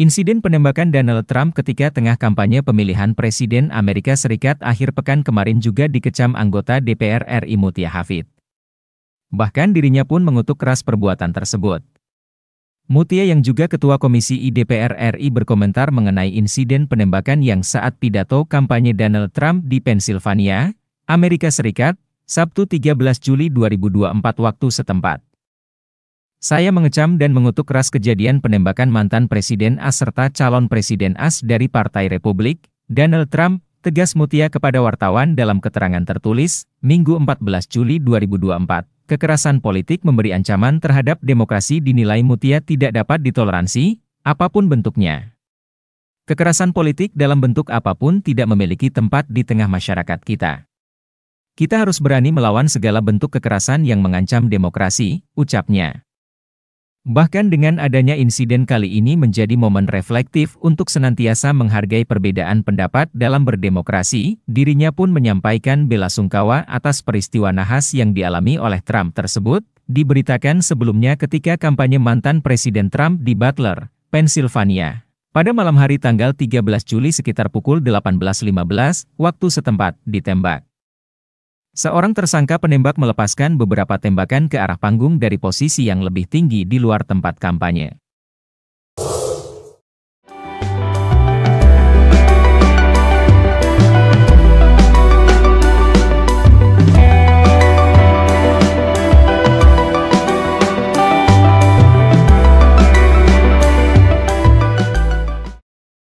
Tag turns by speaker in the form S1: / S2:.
S1: Insiden penembakan Donald Trump ketika tengah kampanye pemilihan Presiden Amerika Serikat akhir pekan kemarin juga dikecam anggota DPR RI Mutia Hafid. Bahkan dirinya pun mengutuk keras perbuatan tersebut. Mutia yang juga Ketua Komisi IDPR RI berkomentar mengenai insiden penembakan yang saat pidato kampanye Donald Trump di Pennsylvania, Amerika Serikat, Sabtu 13 Juli 2024 waktu setempat. Saya mengecam dan mengutuk keras kejadian penembakan mantan Presiden AS serta calon Presiden AS dari Partai Republik, Donald Trump, tegas Mutia kepada wartawan dalam keterangan tertulis, Minggu 14 Juli 2024. Kekerasan politik memberi ancaman terhadap demokrasi dinilai Mutia tidak dapat ditoleransi, apapun bentuknya. Kekerasan politik dalam bentuk apapun tidak memiliki tempat di tengah masyarakat kita. Kita harus berani melawan segala bentuk kekerasan yang mengancam demokrasi, ucapnya. Bahkan dengan adanya insiden kali ini menjadi momen reflektif untuk senantiasa menghargai perbedaan pendapat dalam berdemokrasi, dirinya pun menyampaikan bela sungkawa atas peristiwa nahas yang dialami oleh Trump tersebut, diberitakan sebelumnya ketika kampanye mantan Presiden Trump di Butler, Pennsylvania. Pada malam hari tanggal 13 Juli sekitar pukul 18.15, waktu setempat, ditembak. Seorang tersangka penembak melepaskan beberapa tembakan ke arah panggung dari posisi yang lebih tinggi di luar tempat kampanye.